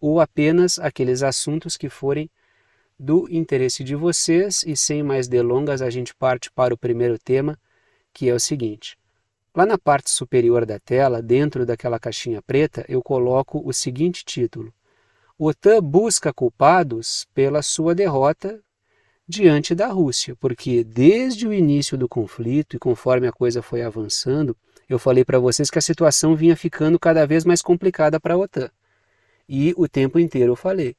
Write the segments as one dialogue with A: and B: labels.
A: ou apenas aqueles assuntos que forem do interesse de vocês. E sem mais delongas, a gente parte para o primeiro tema, que é o seguinte. Lá na parte superior da tela, dentro daquela caixinha preta, eu coloco o seguinte título: OTAN busca culpados pela sua derrota diante da Rússia, porque desde o início do conflito e conforme a coisa foi avançando, eu falei para vocês que a situação vinha ficando cada vez mais complicada para a OTAN e o tempo inteiro eu falei.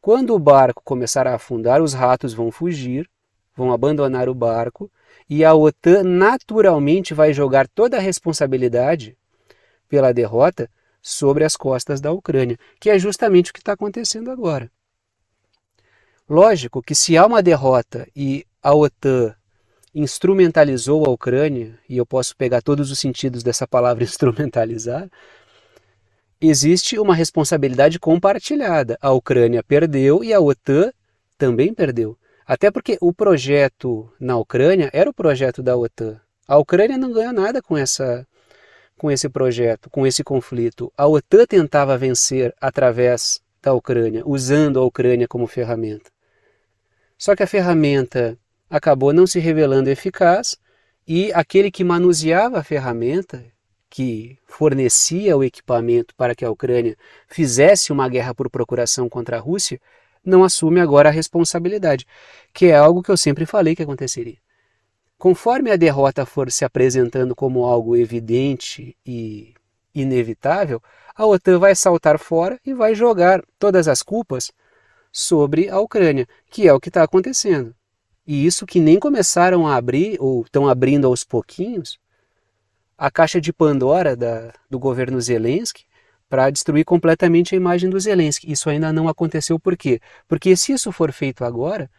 A: Quando o barco começar a afundar, os ratos vão fugir, vão abandonar o barco e a OTAN naturalmente vai jogar toda a responsabilidade pela derrota sobre as costas da Ucrânia, que é justamente o que está acontecendo agora. Lógico que se há uma derrota e a OTAN instrumentalizou a Ucrânia, e eu posso pegar todos os sentidos dessa palavra instrumentalizar, existe uma responsabilidade compartilhada. A Ucrânia perdeu e a OTAN também perdeu. Até porque o projeto na Ucrânia era o projeto da OTAN. A Ucrânia não ganhou nada com essa com esse projeto, com esse conflito. A OTAN tentava vencer através da Ucrânia, usando a Ucrânia como ferramenta. Só que a ferramenta acabou não se revelando eficaz e aquele que manuseava a ferramenta, que fornecia o equipamento para que a Ucrânia fizesse uma guerra por procuração contra a Rússia, não assume agora a responsabilidade, que é algo que eu sempre falei que aconteceria. Conforme a derrota for se apresentando como algo evidente e inevitável, a OTAN vai saltar fora e vai jogar todas as culpas sobre a Ucrânia, que é o que está acontecendo. E isso que nem começaram a abrir, ou estão abrindo aos pouquinhos, a caixa de Pandora da, do governo Zelensky para destruir completamente a imagem do Zelensky. Isso ainda não aconteceu por quê? Porque se isso for feito agora,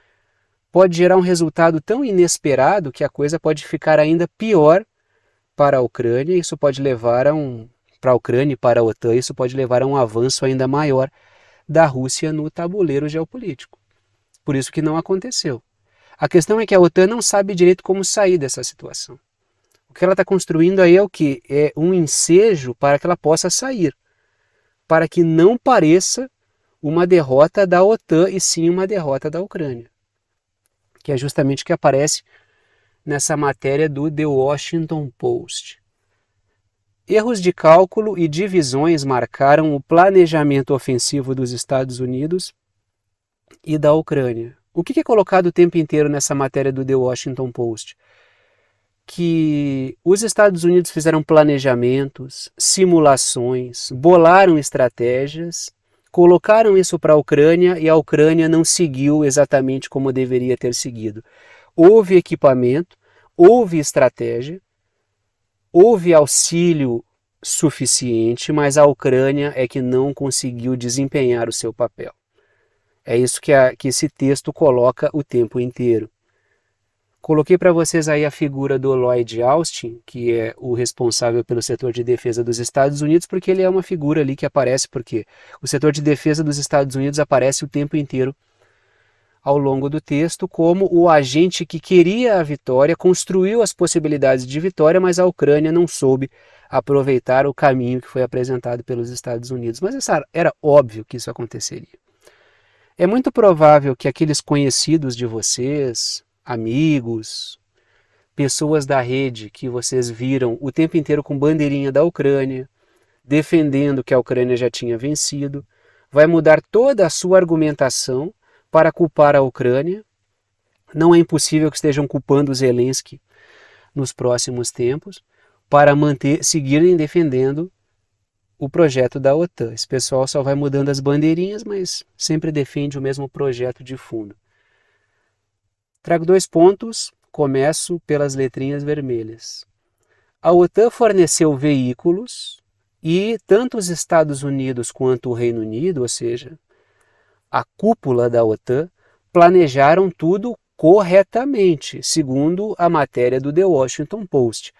A: pode gerar um resultado tão inesperado que a coisa pode ficar ainda pior para a Ucrânia, isso pode levar a um para a Ucrânia e para a OTAN, isso pode levar a um avanço ainda maior da Rússia no tabuleiro geopolítico. Por isso que não aconteceu. A questão é que a OTAN não sabe direito como sair dessa situação que ela está construindo aí é o que? É um ensejo para que ela possa sair, para que não pareça uma derrota da OTAN e sim uma derrota da Ucrânia, que é justamente o que aparece nessa matéria do The Washington Post. Erros de cálculo e divisões marcaram o planejamento ofensivo dos Estados Unidos e da Ucrânia. O que é colocado o tempo inteiro nessa matéria do The Washington Post? que os Estados Unidos fizeram planejamentos, simulações, bolaram estratégias, colocaram isso para a Ucrânia e a Ucrânia não seguiu exatamente como deveria ter seguido. Houve equipamento, houve estratégia, houve auxílio suficiente, mas a Ucrânia é que não conseguiu desempenhar o seu papel. É isso que, a, que esse texto coloca o tempo inteiro. Coloquei para vocês aí a figura do Lloyd Austin, que é o responsável pelo setor de defesa dos Estados Unidos, porque ele é uma figura ali que aparece, porque o setor de defesa dos Estados Unidos aparece o tempo inteiro ao longo do texto como o agente que queria a vitória, construiu as possibilidades de vitória, mas a Ucrânia não soube aproveitar o caminho que foi apresentado pelos Estados Unidos. Mas essa, era óbvio que isso aconteceria. É muito provável que aqueles conhecidos de vocês, amigos, pessoas da rede que vocês viram o tempo inteiro com bandeirinha da Ucrânia, defendendo que a Ucrânia já tinha vencido, vai mudar toda a sua argumentação para culpar a Ucrânia. Não é impossível que estejam culpando Zelensky nos próximos tempos para manter, seguirem defendendo o projeto da OTAN. Esse pessoal só vai mudando as bandeirinhas, mas sempre defende o mesmo projeto de fundo. Trago dois pontos, começo pelas letrinhas vermelhas. A OTAN forneceu veículos e tanto os Estados Unidos quanto o Reino Unido, ou seja, a cúpula da OTAN, planejaram tudo corretamente, segundo a matéria do The Washington Post.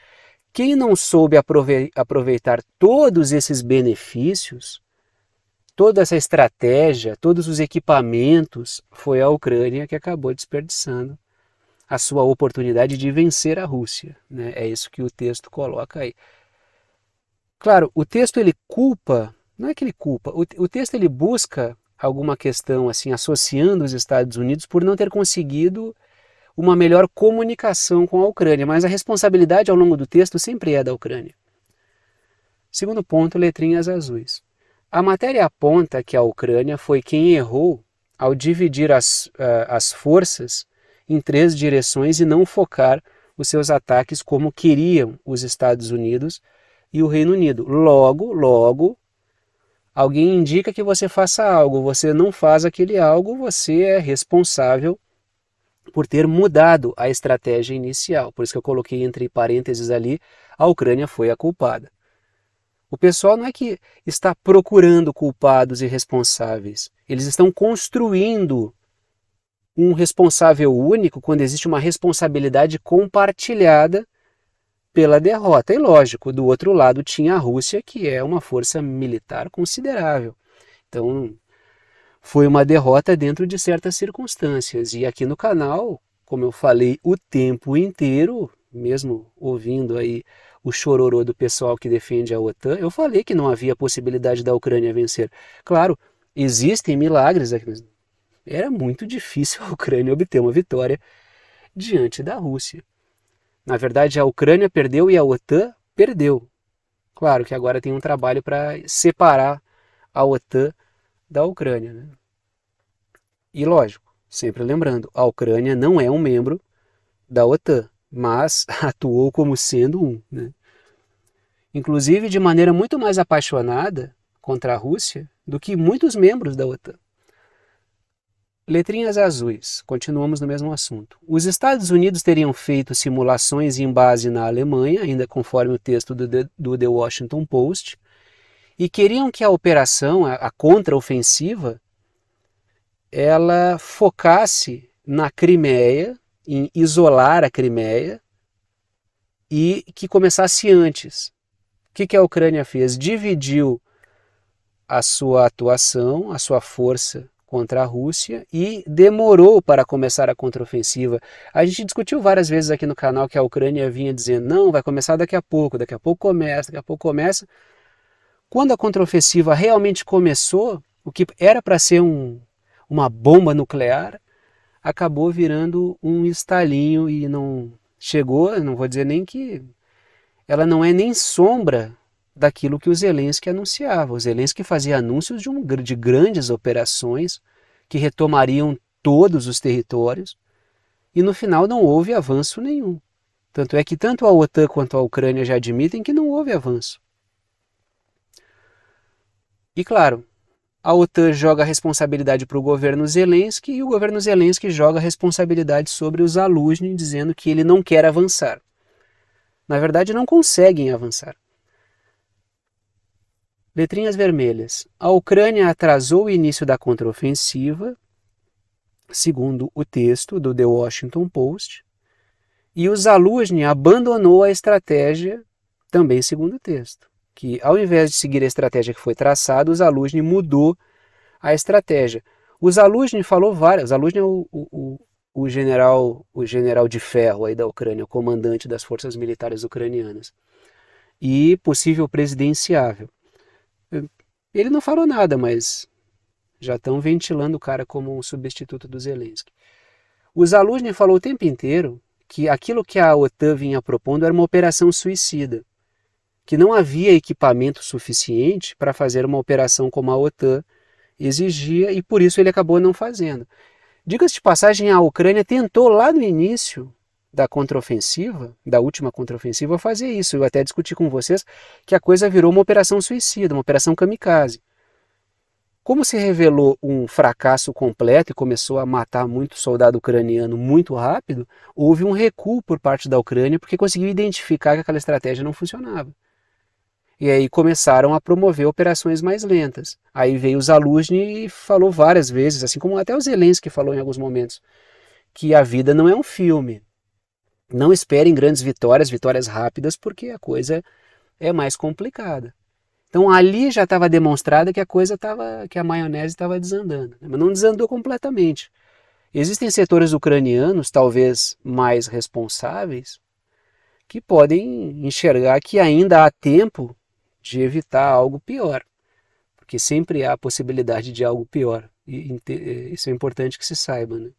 A: Quem não soube aproveitar todos esses benefícios toda essa estratégia, todos os equipamentos, foi a Ucrânia que acabou desperdiçando a sua oportunidade de vencer a Rússia. Né? É isso que o texto coloca aí. Claro, o texto ele culpa, não é que ele culpa, o, o texto ele busca alguma questão assim associando os Estados Unidos por não ter conseguido uma melhor comunicação com a Ucrânia, mas a responsabilidade ao longo do texto sempre é da Ucrânia. Segundo ponto, letrinhas azuis. A matéria aponta que a Ucrânia foi quem errou ao dividir as, eh, as forças em três direções e não focar os seus ataques como queriam os Estados Unidos e o Reino Unido. Logo, logo, alguém indica que você faça algo, você não faz aquele algo, você é responsável por ter mudado a estratégia inicial. Por isso que eu coloquei entre parênteses ali, a Ucrânia foi a culpada. O pessoal não é que está procurando culpados e responsáveis. Eles estão construindo um responsável único quando existe uma responsabilidade compartilhada pela derrota. E lógico, do outro lado tinha a Rússia, que é uma força militar considerável. Então, foi uma derrota dentro de certas circunstâncias. E aqui no canal, como eu falei o tempo inteiro, mesmo ouvindo aí o chororô do pessoal que defende a OTAN, eu falei que não havia possibilidade da Ucrânia vencer. Claro, existem milagres aqui, mas era muito difícil a Ucrânia obter uma vitória diante da Rússia. Na verdade, a Ucrânia perdeu e a OTAN perdeu. Claro que agora tem um trabalho para separar a OTAN da Ucrânia. Né? E lógico, sempre lembrando, a Ucrânia não é um membro da OTAN, mas atuou como sendo um. Né? inclusive de maneira muito mais apaixonada contra a Rússia do que muitos membros da OTAN. Letrinhas azuis, continuamos no mesmo assunto. Os Estados Unidos teriam feito simulações em base na Alemanha, ainda conforme o texto do The, do The Washington Post, e queriam que a operação, a, a contraofensiva, ela focasse na Crimeia, em isolar a Crimeia, e que começasse antes, que, que a Ucrânia fez? Dividiu a sua atuação, a sua força contra a Rússia e demorou para começar a contraofensiva. A gente discutiu várias vezes aqui no canal que a Ucrânia vinha dizendo: não, vai começar daqui a pouco, daqui a pouco começa, daqui a pouco começa. Quando a contraofensiva realmente começou, o que era para ser um, uma bomba nuclear acabou virando um estalinho e não chegou, não vou dizer nem que ela não é nem sombra daquilo que o Zelensky anunciava. O Zelensky fazia anúncios de, um, de grandes operações que retomariam todos os territórios e no final não houve avanço nenhum. Tanto é que tanto a OTAN quanto a Ucrânia já admitem que não houve avanço. E claro, a OTAN joga a responsabilidade para o governo Zelensky e o governo Zelensky joga a responsabilidade sobre os Zaluzny, dizendo que ele não quer avançar na verdade não conseguem avançar. Letrinhas vermelhas. A Ucrânia atrasou o início da contraofensiva, segundo o texto do The Washington Post, e o Zaluzny abandonou a estratégia, também segundo o texto, que ao invés de seguir a estratégia que foi traçada, o Zaluzny mudou a estratégia. O Zaluzny falou várias, o Zaluzny é o, o, o general, o general de ferro aí da Ucrânia, o comandante das forças militares ucranianas, e possível presidenciável. Ele não falou nada, mas já estão ventilando o cara como um substituto do Zelensky. O Zaluzny falou o tempo inteiro que aquilo que a OTAN vinha propondo era uma operação suicida, que não havia equipamento suficiente para fazer uma operação como a OTAN exigia e por isso ele acabou não fazendo. Diga-se de passagem, a Ucrânia tentou lá no início da contraofensiva, da última contraofensiva, fazer isso. Eu até discuti com vocês que a coisa virou uma operação suicida, uma operação kamikaze. Como se revelou um fracasso completo e começou a matar muito soldado ucraniano muito rápido, houve um recuo por parte da Ucrânia porque conseguiu identificar que aquela estratégia não funcionava e aí começaram a promover operações mais lentas. Aí veio o Zaluzny e falou várias vezes, assim como até o Zelensky falou em alguns momentos, que a vida não é um filme. Não esperem grandes vitórias, vitórias rápidas, porque a coisa é mais complicada. Então ali já estava demonstrada que a coisa estava, que a maionese estava desandando, né? mas não desandou completamente. Existem setores ucranianos, talvez mais responsáveis, que podem enxergar que ainda há tempo de evitar algo pior, porque sempre há a possibilidade de algo pior, e isso é importante que se saiba. Né?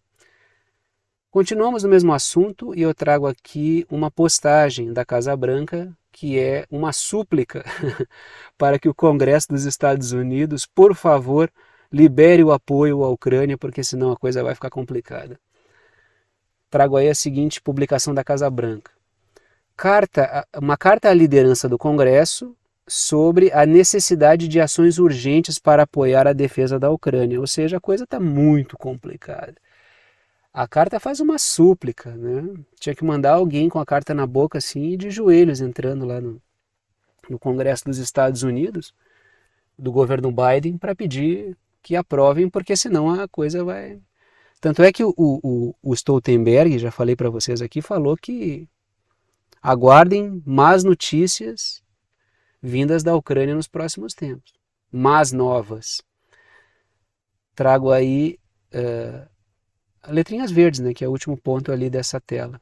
A: Continuamos no mesmo assunto e eu trago aqui uma postagem da Casa Branca, que é uma súplica para que o Congresso dos Estados Unidos, por favor, libere o apoio à Ucrânia, porque senão a coisa vai ficar complicada. Trago aí a seguinte publicação da Casa Branca. Carta, uma carta à liderança do Congresso sobre a necessidade de ações urgentes para apoiar a defesa da Ucrânia, ou seja, a coisa está muito complicada. A carta faz uma súplica, né? Tinha que mandar alguém com a carta na boca assim e de joelhos entrando lá no, no Congresso dos Estados Unidos, do governo Biden, para pedir que aprovem, porque senão a coisa vai. Tanto é que o, o, o Stoltenberg, já falei para vocês aqui, falou que aguardem más notícias vindas da Ucrânia nos próximos tempos, mas novas. Trago aí uh, letrinhas verdes, né, que é o último ponto ali dessa tela.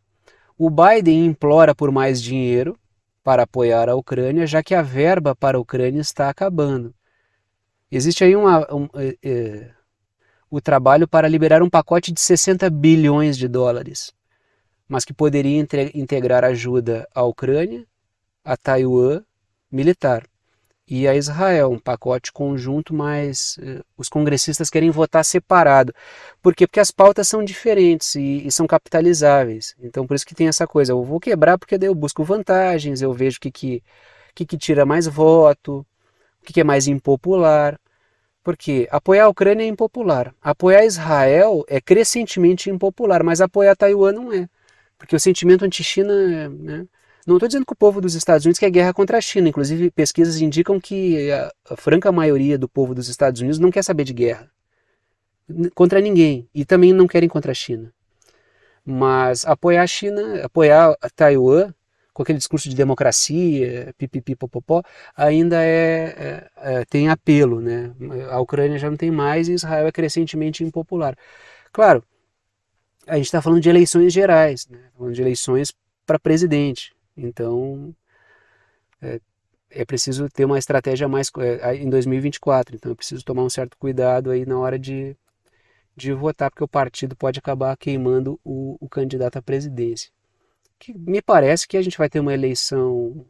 A: O Biden implora por mais dinheiro para apoiar a Ucrânia, já que a verba para a Ucrânia está acabando. Existe aí uma, um, eh, eh, o trabalho para liberar um pacote de 60 bilhões de dólares, mas que poderia integrar ajuda à Ucrânia, a Taiwan militar. E a Israel, um pacote conjunto, mas eh, os congressistas querem votar separado. Por quê? Porque as pautas são diferentes e, e são capitalizáveis. Então, por isso que tem essa coisa: eu vou quebrar porque daí eu busco vantagens, eu vejo o que, que, que, que tira mais voto, o que, que é mais impopular. Porque apoiar a Ucrânia é impopular. Apoiar Israel é crescentemente impopular, mas apoiar Taiwan não é. Porque o sentimento anti-China é, né, não estou dizendo que o povo dos Estados Unidos quer é guerra contra a China. Inclusive, pesquisas indicam que a, a franca maioria do povo dos Estados Unidos não quer saber de guerra contra ninguém e também não querem contra a China. Mas apoiar a China, apoiar a Taiwan com aquele discurso de democracia, pipipipopopó, ainda é, é, é, tem apelo, né? A Ucrânia já não tem mais e Israel é crescentemente impopular. Claro, a gente está falando de eleições gerais, né? de eleições para presidente. Então, é, é preciso ter uma estratégia mais é, em 2024. Então, é preciso tomar um certo cuidado aí na hora de, de votar, porque o partido pode acabar queimando o, o candidato à presidência. Que me parece que a gente vai ter uma eleição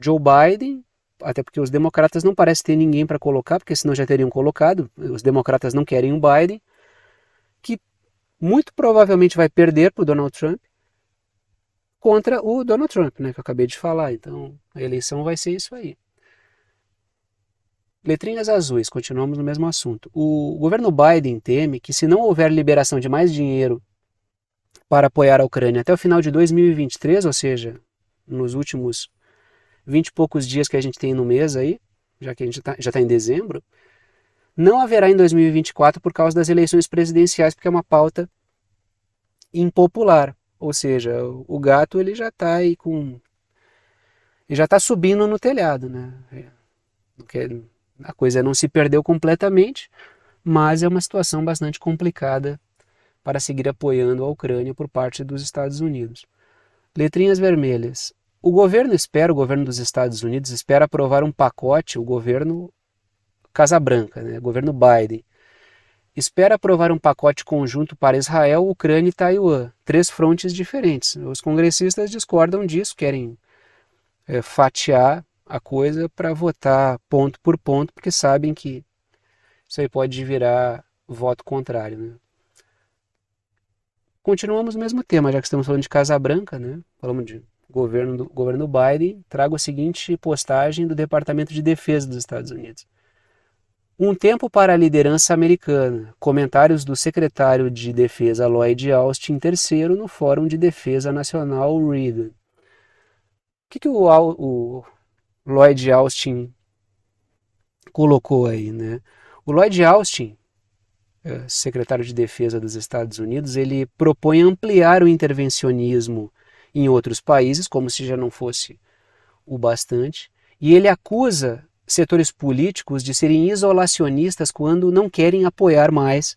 A: Joe Biden, até porque os democratas não parecem ter ninguém para colocar, porque senão já teriam colocado. Os democratas não querem o Biden, que muito provavelmente vai perder para o Donald Trump contra o Donald Trump, né, que eu acabei de falar. Então, a eleição vai ser isso aí. Letrinhas azuis, continuamos no mesmo assunto. O governo Biden teme que, se não houver liberação de mais dinheiro para apoiar a Ucrânia até o final de 2023, ou seja, nos últimos 20 e poucos dias que a gente tem no mês aí, já que a gente tá, já está em dezembro, não haverá em 2024 por causa das eleições presidenciais, porque é uma pauta impopular. Ou seja, o gato ele já está aí com. Ele já está subindo no telhado, né? A coisa não se perdeu completamente, mas é uma situação bastante complicada para seguir apoiando a Ucrânia por parte dos Estados Unidos. Letrinhas vermelhas. O governo espera, o governo dos Estados Unidos espera aprovar um pacote, o governo Casa Branca, né? O governo Biden, espera aprovar um pacote conjunto para Israel, Ucrânia e Taiwan, três frontes diferentes. Os congressistas discordam disso, querem é, fatiar a coisa para votar ponto por ponto, porque sabem que isso aí pode virar voto contrário. Né? Continuamos o mesmo tema, já que estamos falando de Casa Branca, né? falamos de governo do governo Biden, trago a seguinte postagem do Departamento de Defesa dos Estados Unidos. Um tempo para a liderança americana. Comentários do secretário de Defesa Lloyd Austin III no Fórum de Defesa Nacional Reagan. O que, que o, o Lloyd Austin colocou aí, né? O Lloyd Austin, eh, secretário de Defesa dos Estados Unidos, ele propõe ampliar o intervencionismo em outros países, como se já não fosse o bastante, e ele acusa setores políticos de serem isolacionistas quando não querem apoiar mais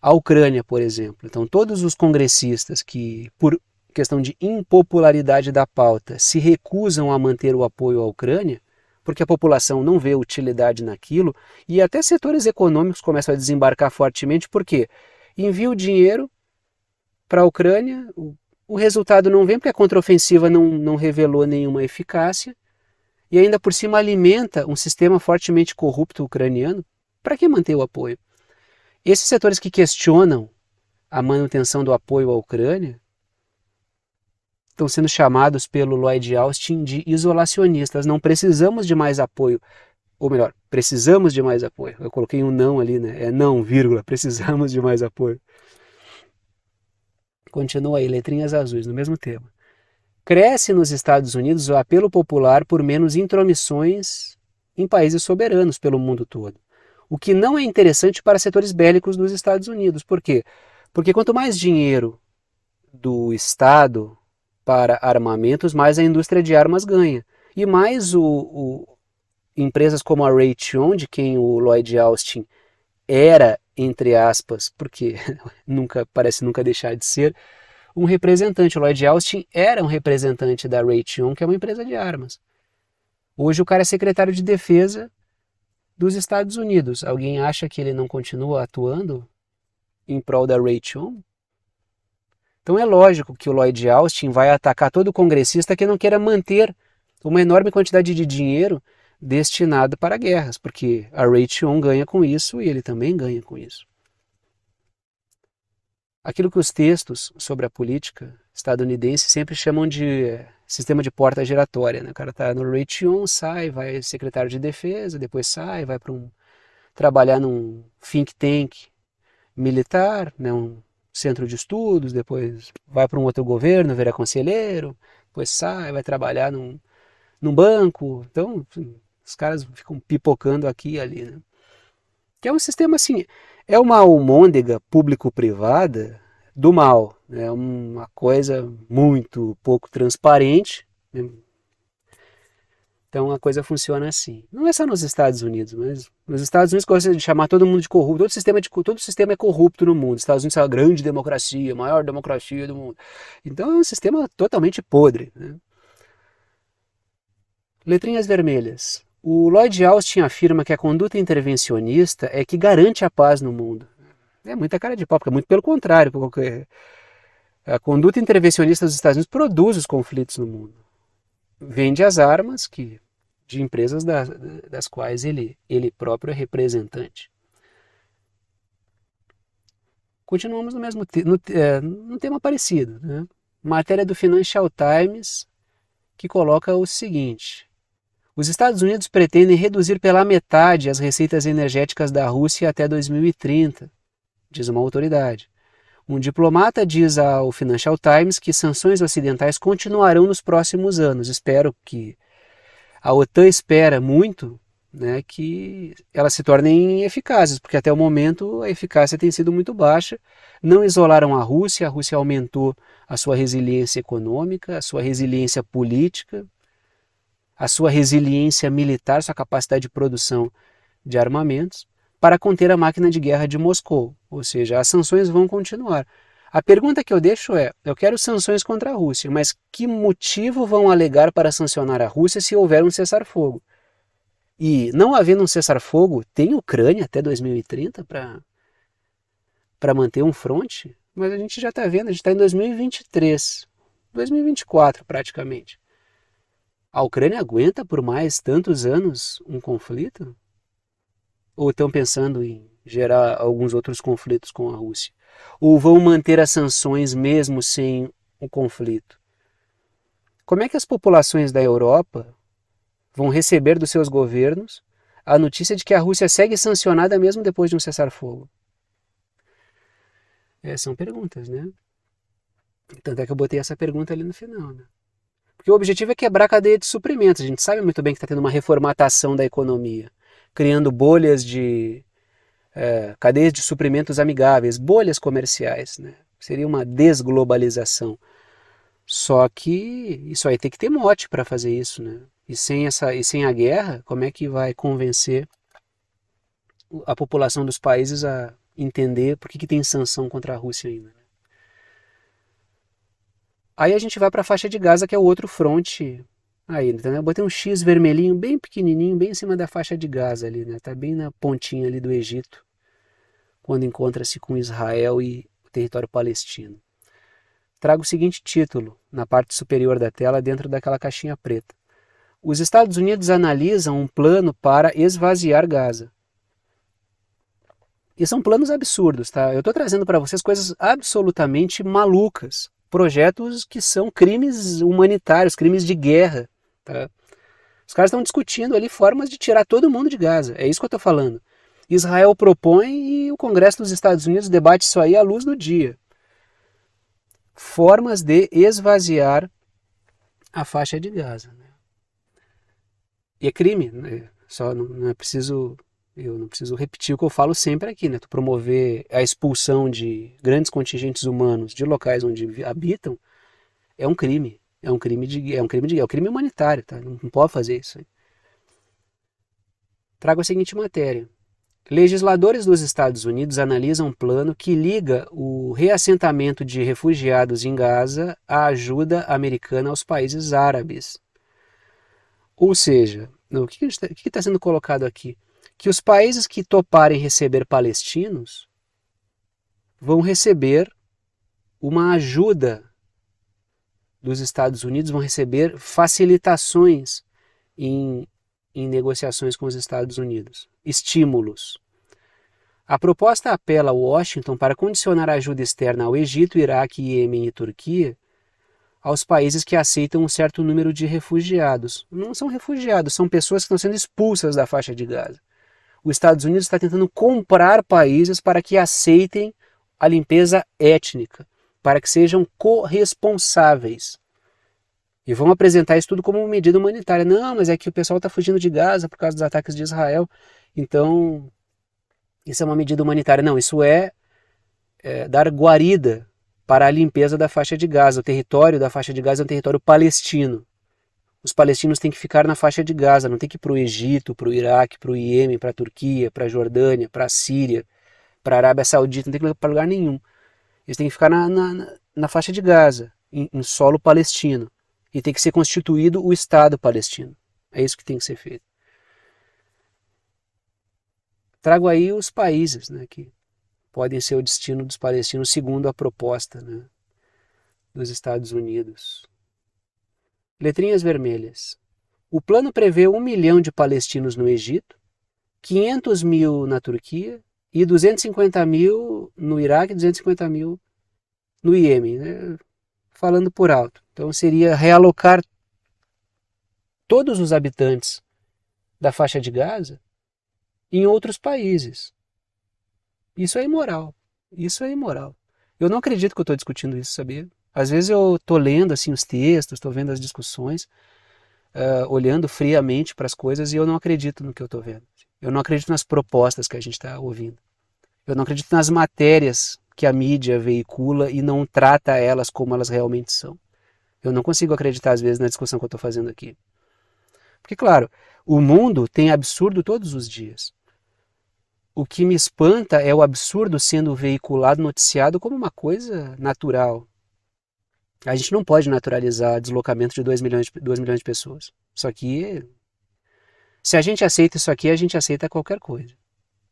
A: a Ucrânia, por exemplo. Então, todos os congressistas que, por questão de impopularidade da pauta, se recusam a manter o apoio à Ucrânia, porque a população não vê utilidade naquilo, e até setores econômicos começam a desembarcar fortemente, porque envia o dinheiro para a Ucrânia, o resultado não vem porque a contraofensiva não, não revelou nenhuma eficácia, e ainda por cima alimenta um sistema fortemente corrupto ucraniano, para que manter o apoio? Esses setores que questionam a manutenção do apoio à Ucrânia estão sendo chamados pelo Lloyd Austin de isolacionistas. Não precisamos de mais apoio. Ou melhor, precisamos de mais apoio. Eu coloquei um não ali, né? É não, vírgula, precisamos de mais apoio. Continua aí, letrinhas azuis, no mesmo tema. Cresce nos Estados Unidos o apelo popular por menos intromissões em países soberanos pelo mundo todo. O que não é interessante para setores bélicos dos Estados Unidos. Por quê? Porque quanto mais dinheiro do Estado para armamentos, mais a indústria de armas ganha. E mais o, o empresas como a Raytheon, de quem o Lloyd Austin era, entre aspas, porque nunca parece nunca deixar de ser, um representante. O Lloyd Austin era um representante da Raytheon, que é uma empresa de armas. Hoje o cara é secretário de defesa dos Estados Unidos. Alguém acha que ele não continua atuando em prol da Raytheon? Então é lógico que o Lloyd Austin vai atacar todo congressista que não queira manter uma enorme quantidade de dinheiro destinado para guerras, porque a Raytheon ganha com isso e ele também ganha com isso aquilo que os textos sobre a política estadunidense sempre chamam de eh, sistema de porta giratória. Né? O cara está no rate 1, sai, vai secretário de defesa, depois sai, vai para um trabalhar num think tank militar, né? um centro de estudos, depois vai para um outro governo, vira conselheiro, depois sai, vai trabalhar num, num banco. Então, os caras ficam pipocando aqui e ali. Né? Que é um sistema assim, é uma almôndega público-privada do mal. É né? uma coisa muito pouco transparente. Né? Então a coisa funciona assim. Não é só nos Estados Unidos, mas nos Estados Unidos gosta de chamar todo mundo de corrupto. Todo sistema, de, todo sistema é corrupto no mundo. Os Estados Unidos é a grande democracia, a maior democracia do mundo. Então é um sistema totalmente podre. Né? Letrinhas vermelhas. O Lloyd Austin afirma que a conduta intervencionista é que garante a paz no mundo. É muita cara de pau, porque é muito pelo contrário. Porque a conduta intervencionista dos Estados Unidos produz os conflitos no mundo. Vende as armas que de empresas das, das quais ele, ele próprio é representante. Continuamos no mesmo no, é, tema parecido. Né? Matéria do Financial Times que coloca o seguinte: os Estados Unidos pretendem reduzir pela metade as receitas energéticas da Rússia até 2030, diz uma autoridade. Um diplomata diz ao Financial Times que sanções ocidentais continuarão nos próximos anos. Espero que a OTAN espera muito né, que elas se tornem eficazes, porque até o momento a eficácia tem sido muito baixa. Não isolaram a Rússia, a Rússia aumentou a sua resiliência econômica, a sua resiliência política, a sua resiliência militar, sua capacidade de produção de armamentos, para conter a máquina de guerra de Moscou. Ou seja, as sanções vão continuar. A pergunta que eu deixo é: eu quero sanções contra a Rússia, mas que motivo vão alegar para sancionar a Rússia se houver um cessar-fogo? E não havendo um cessar-fogo, tem Ucrânia até 2030 para manter um fronte? Mas a gente já está vendo, a gente está em 2023, 2024 praticamente. A Ucrânia aguenta por mais tantos anos um conflito? Ou estão pensando em gerar alguns outros conflitos com a Rússia? Ou vão manter as sanções mesmo sem o conflito? Como é que as populações da Europa vão receber dos seus governos a notícia de que a Rússia segue sancionada mesmo depois de um cessar-fogo? É, são perguntas, né? Tanto é que eu botei essa pergunta ali no final. Né? Porque o objetivo é quebrar a cadeia de suprimentos. A gente sabe muito bem que está tendo uma reformatação da economia, criando bolhas de. É, cadeias de suprimentos amigáveis, bolhas comerciais. Né? Seria uma desglobalização. Só que isso aí tem que ter mote para fazer isso, né? E sem essa e sem a guerra, como é que vai convencer a população dos países a entender por que, que tem sanção contra a Rússia ainda? Né? Aí a gente vai para a faixa de Gaza, que é o outro fronte aí, tá, né? Eu botei um X vermelhinho bem pequenininho, bem em cima da faixa de Gaza ali, né? Tá bem na pontinha ali do Egito, quando encontra-se com Israel e o território palestino. Trago o seguinte título na parte superior da tela, dentro daquela caixinha preta. Os Estados Unidos analisam um plano para esvaziar Gaza. E são planos absurdos, tá? Eu estou trazendo para vocês coisas absolutamente malucas projetos que são crimes humanitários, crimes de guerra. Tá? Os caras estão discutindo ali formas de tirar todo mundo de Gaza. É isso que eu estou falando. Israel propõe e o Congresso dos Estados Unidos debate isso aí à luz do dia. Formas de esvaziar a faixa de Gaza. Né? E é crime, né? só não é preciso eu não preciso repetir o que eu falo sempre aqui, né? Tu promover a expulsão de grandes contingentes humanos de locais onde habitam é um crime. É um crime de é um crime de é um crime humanitário, tá? Não, não pode fazer isso. Trago a seguinte matéria. Legisladores dos Estados Unidos analisam um plano que liga o reassentamento de refugiados em Gaza à ajuda americana aos países árabes. Ou seja, o que está tá sendo colocado aqui? que os países que toparem receber palestinos vão receber uma ajuda dos Estados Unidos, vão receber facilitações em, em negociações com os Estados Unidos, estímulos. A proposta apela a Washington para condicionar a ajuda externa ao Egito, Iraque, Iêmen e Turquia aos países que aceitam um certo número de refugiados. Não são refugiados, são pessoas que estão sendo expulsas da faixa de Gaza os Estados Unidos está tentando comprar países para que aceitem a limpeza étnica, para que sejam corresponsáveis. E vão apresentar isso tudo como uma medida humanitária. Não, mas é que o pessoal está fugindo de Gaza por causa dos ataques de Israel. Então, isso é uma medida humanitária. Não, isso é, é dar guarida para a limpeza da faixa de Gaza. O território da faixa de Gaza é um território palestino os palestinos têm que ficar na faixa de Gaza, não tem que ir para o Egito, para o Iraque, para o Iêmen, para a Turquia, para a Jordânia, para a Síria, para a Arábia Saudita, não tem que ir para lugar nenhum. Eles têm que ficar na, na, na faixa de Gaza, em, em solo palestino. E tem que ser constituído o Estado palestino. É isso que tem que ser feito. Trago aí os países né, que podem ser o destino dos palestinos segundo a proposta né, dos Estados Unidos. Letrinhas vermelhas. O plano prevê um milhão de palestinos no Egito, 500 mil na Turquia e 250 mil no Iraque, 250 mil no Iêmen, né? falando por alto. Então seria realocar todos os habitantes da faixa de Gaza em outros países. Isso é imoral. Isso é imoral. Eu não acredito que eu estou discutindo isso, sabia? Às vezes eu tô lendo assim os textos, tô vendo as discussões, uh, olhando friamente para as coisas e eu não acredito no que eu tô vendo. Eu não acredito nas propostas que a gente está ouvindo. Eu não acredito nas matérias que a mídia veicula e não trata elas como elas realmente são. Eu não consigo acreditar às vezes na discussão que eu estou fazendo aqui. Porque, claro, o mundo tem absurdo todos os dias. O que me espanta é o absurdo sendo veiculado, noticiado como uma coisa natural, a gente não pode naturalizar deslocamento de 2 milhões de, 2 milhões de pessoas. Isso aqui. Se a gente aceita isso aqui, a gente aceita qualquer coisa.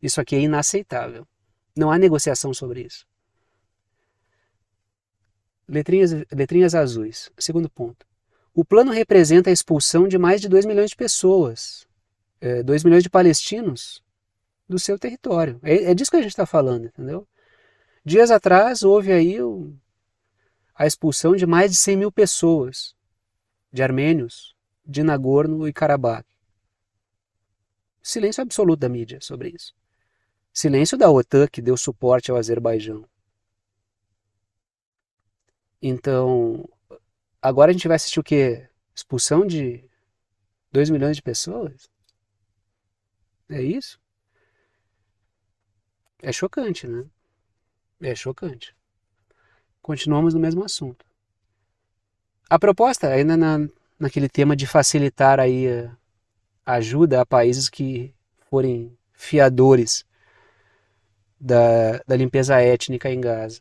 A: Isso aqui é inaceitável. Não há negociação sobre isso. Letrinhas, letrinhas azuis. Segundo ponto. O plano representa a expulsão de mais de 2 milhões de pessoas, é, 2 milhões de palestinos, do seu território. É, é disso que a gente está falando, entendeu? Dias atrás houve aí o, a expulsão de mais de 100 mil pessoas, de armênios, de Nagorno-Karabakh. e Silêncio absoluto da mídia sobre isso. Silêncio da OTAN que deu suporte ao Azerbaijão. Então, agora a gente vai assistir o quê? Expulsão de 2 milhões de pessoas? É isso? É chocante, né? É chocante. Continuamos no mesmo assunto. A proposta, ainda na, naquele tema de facilitar aí a, ajuda a países que forem fiadores da, da limpeza étnica em Gaza.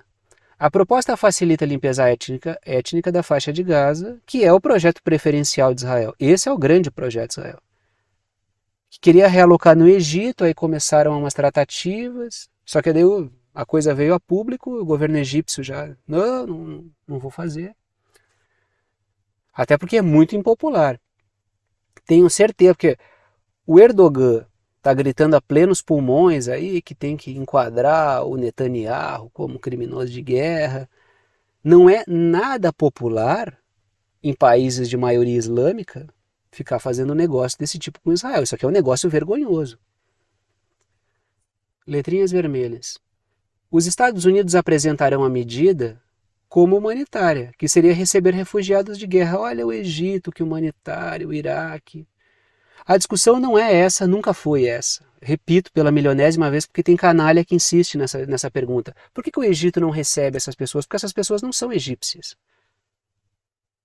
A: A proposta facilita a limpeza étnica, étnica da faixa de Gaza, que é o projeto preferencial de Israel. Esse é o grande projeto de Israel. Que queria realocar no Egito, aí começaram umas tratativas, só que daí o a coisa veio a público, o governo egípcio já, não, não, não vou fazer. Até porque é muito impopular. Tenho certeza, porque o Erdogan está gritando a plenos pulmões aí que tem que enquadrar o Netanyahu como criminoso de guerra. Não é nada popular em países de maioria islâmica ficar fazendo negócio desse tipo com Israel. Isso aqui é um negócio vergonhoso. Letrinhas vermelhas. Os Estados Unidos apresentarão a medida como humanitária, que seria receber refugiados de guerra. Olha o Egito, que humanitário, o Iraque. A discussão não é essa, nunca foi essa. Repito pela milionésima vez, porque tem canalha que insiste nessa, nessa pergunta. Por que, que o Egito não recebe essas pessoas? Porque essas pessoas não são egípcias.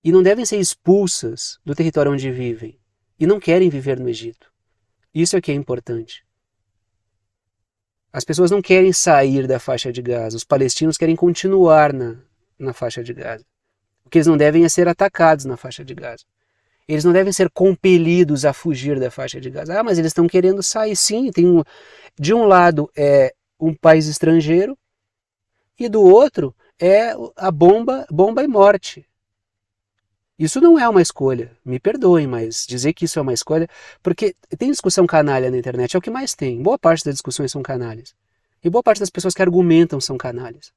A: E não devem ser expulsas do território onde vivem. E não querem viver no Egito. Isso é que é importante. As pessoas não querem sair da faixa de Gaza, os palestinos querem continuar na, na faixa de Gaza. O que eles não devem é ser atacados na faixa de Gaza. Eles não devem ser compelidos a fugir da faixa de Gaza. Ah, mas eles estão querendo sair. Sim, tem um, de um lado é um país estrangeiro e do outro é a bomba, bomba e morte. Isso não é uma escolha. Me perdoem, mas dizer que isso é uma escolha. Porque tem discussão canalha na internet, é o que mais tem. Boa parte das discussões são canalhas. E boa parte das pessoas que argumentam são canalhas.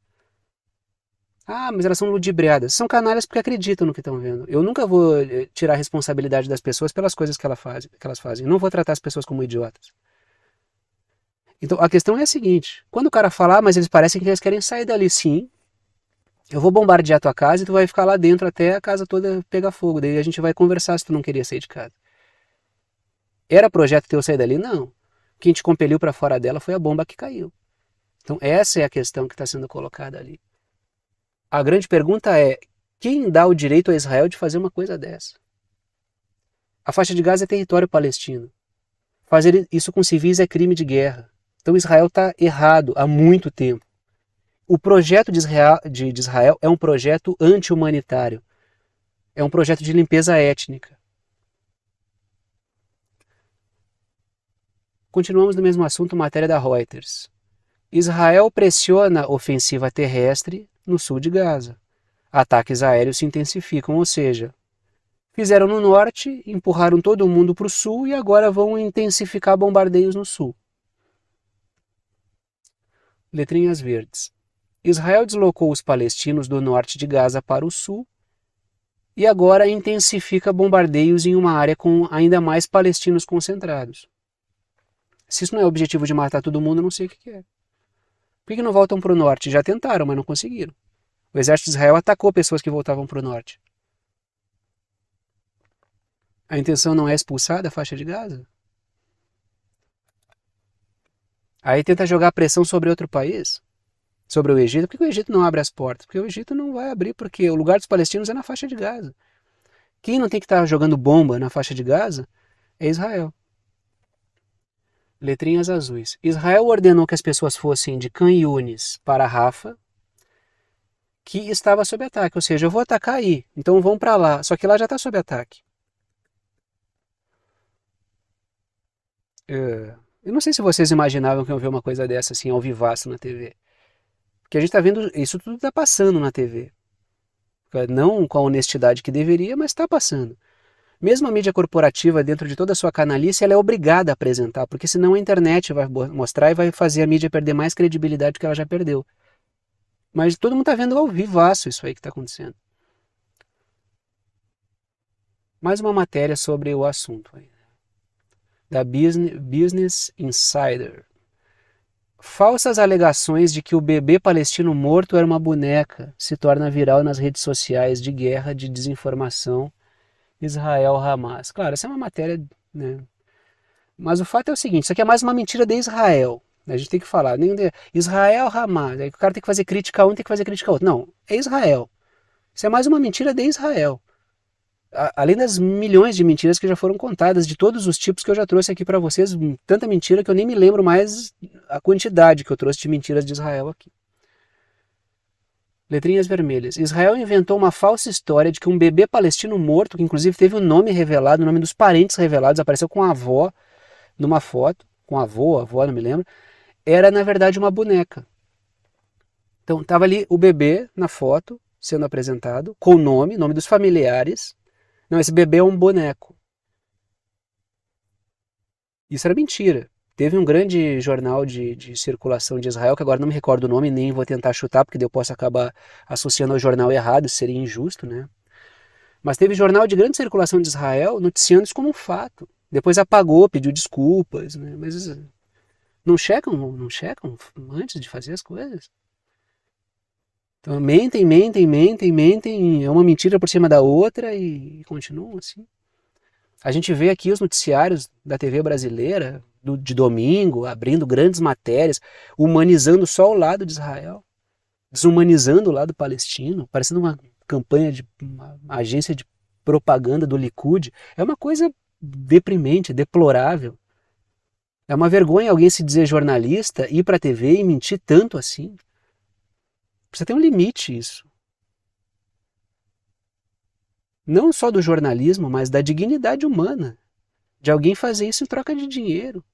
A: Ah, mas elas são ludibriadas. São canalhas porque acreditam no que estão vendo. Eu nunca vou eh, tirar a responsabilidade das pessoas pelas coisas que, ela faz, que elas fazem. Eu não vou tratar as pessoas como idiotas. Então a questão é a seguinte: quando o cara falar, ah, mas eles parecem que eles querem sair dali, sim, eu vou bombardear tua casa e tu vai ficar lá dentro até a casa toda pegar fogo. Daí a gente vai conversar se tu não queria sair de casa. Era projeto teu sair dali? Não. Quem te compeliu para fora dela foi a bomba que caiu. Então essa é a questão que está sendo colocada ali. A grande pergunta é: quem dá o direito a Israel de fazer uma coisa dessa? A faixa de Gaza é território palestino. Fazer isso com civis é crime de guerra. Então Israel está errado há muito tempo. O projeto de Israel, é um projeto anti-humanitário. É um projeto de limpeza étnica. Continuamos no mesmo assunto, matéria da Reuters. Israel pressiona ofensiva terrestre no sul de Gaza. Ataques aéreos se intensificam, ou seja, fizeram no norte, empurraram todo mundo para o sul e agora vão intensificar bombardeios no sul. Letrinhas verdes. Israel deslocou os palestinos do norte de Gaza para o sul e agora intensifica bombardeios em uma área com ainda mais palestinos concentrados. Se isso não é objetivo de matar todo mundo, eu não sei o que é. Por que não voltam para o norte? Já tentaram, mas não conseguiram. O exército de Israel atacou pessoas que voltavam para o norte. A intenção não é expulsar da faixa de Gaza? Aí tenta jogar pressão sobre outro país? sobre o Egito. Por que o Egito não abre as portas? Porque o Egito não vai abrir, porque o lugar dos palestinos é na faixa de Gaza. Quem não tem que estar tá jogando bomba na faixa de Gaza é Israel. Letrinhas azuis. Israel ordenou que as pessoas fossem de Canhunes para Rafa, que estava sob ataque. Ou seja, eu vou atacar aí, então vão para lá. Só que lá já está sob ataque. É, eu não sei se vocês imaginavam que eu vi uma coisa dessa assim ao vivasso na TV. Porque a gente está vendo, isso tudo está passando na TV. Não com a honestidade que deveria, mas está passando. Mesmo a mídia corporativa, dentro de toda a sua canalice, ela é obrigada a apresentar, porque senão a internet vai mostrar e vai fazer a mídia perder mais credibilidade do que ela já perdeu. Mas todo mundo está vendo ao vivaço isso aí que está acontecendo. Mais uma matéria sobre o assunto aí, da Business, Business Insider. Falsas alegações de que o bebê palestino morto era uma boneca se torna viral nas redes sociais de guerra de desinformação Israel-Hamas. Claro, essa é uma matéria. Né? Mas o fato é o seguinte: isso aqui é mais uma mentira de Israel. Né? A gente tem que falar. Israel-Hamas. Aí é o cara tem que fazer crítica a um, tem que fazer crítica a outro. Não, é Israel. Isso é mais uma mentira de Israel além das milhões de mentiras que já foram contadas, de todos os tipos que eu já trouxe aqui para vocês, tanta mentira que eu nem me lembro mais a quantidade que eu trouxe de mentiras de Israel aqui. Letrinhas vermelhas. Israel inventou uma falsa história de que um bebê palestino morto, que inclusive teve o um nome revelado, o nome dos parentes revelados, apareceu com a avó numa foto, com a avô, a avó, não me lembro, era na verdade uma boneca. Então estava ali o bebê na foto, sendo apresentado, com o nome, nome dos familiares, não, esse bebê é um boneco. Isso era mentira. Teve um grande jornal de, de circulação de Israel, que agora não me recordo o nome, nem vou tentar chutar, porque eu posso acabar associando ao jornal errado, seria injusto, né? Mas teve jornal de grande circulação de Israel noticiando isso como um fato. Depois apagou, pediu desculpas, né? mas eh, não checam, não checam antes de fazer as coisas. Então mentem, mentem, mentem, mentem, é uma mentira por cima da outra e, continuam assim. A gente vê aqui os noticiários da TV brasileira, do, de domingo, abrindo grandes matérias, humanizando só o lado de Israel, desumanizando o lado palestino, parecendo uma campanha de uma agência de propaganda do Likud. É uma coisa deprimente, deplorável. É uma vergonha alguém se dizer jornalista, ir para a TV e mentir tanto assim. Você tem um limite isso. Não só do jornalismo, mas da dignidade humana. De alguém fazer isso em troca de dinheiro.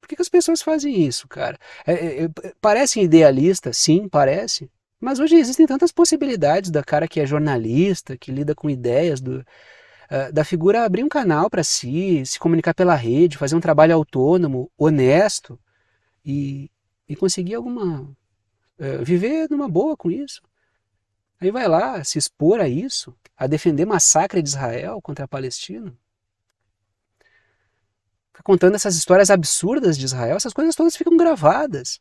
A: Por que, que as pessoas fazem isso, cara? É, é, é parecem idealistas, sim, parece. Mas hoje existem tantas possibilidades da cara que é jornalista, que lida com ideias, do, uh, da figura abrir um canal para si, se comunicar pela rede, fazer um trabalho autônomo, honesto e, e conseguir alguma eh, viver numa boa com isso. Aí vai lá se expor a isso, a defender massacre de Israel contra a Palestina. Fica contando essas histórias absurdas de Israel, essas coisas todas ficam gravadas.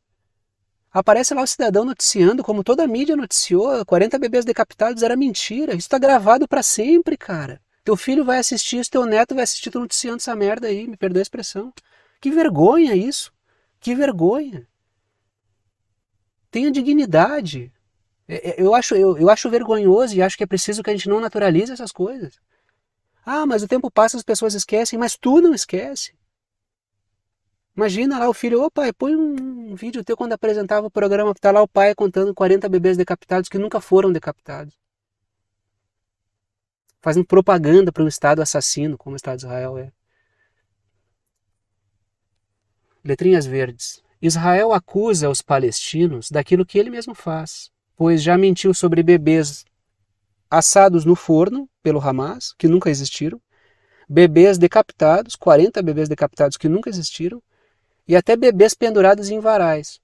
A: Aparece lá o cidadão noticiando, como toda a mídia noticiou, 40 bebês decapitados era mentira. Isso está gravado para sempre, cara. Teu filho vai assistir isso, teu neto vai assistir, tu noticiando essa merda aí, me perdoa a expressão. Que vergonha isso. Que vergonha tenha dignidade. É, é, eu acho, eu, eu acho vergonhoso e acho que é preciso que a gente não naturalize essas coisas. Ah, mas o tempo passa, as pessoas esquecem, mas tu não esquece. Imagina lá o filho, ô pai, põe um vídeo teu quando apresentava o programa, que tá lá o pai contando 40 bebês decapitados que nunca foram decapitados. Fazendo propaganda para um Estado assassino, como o Estado de Israel é. Letrinhas verdes. Israel acusa os palestinos daquilo que ele mesmo faz, pois já mentiu sobre bebês assados no forno pelo Hamas, que nunca existiram, bebês decapitados, 40 bebês decapitados que nunca existiram, e até bebês pendurados em varais.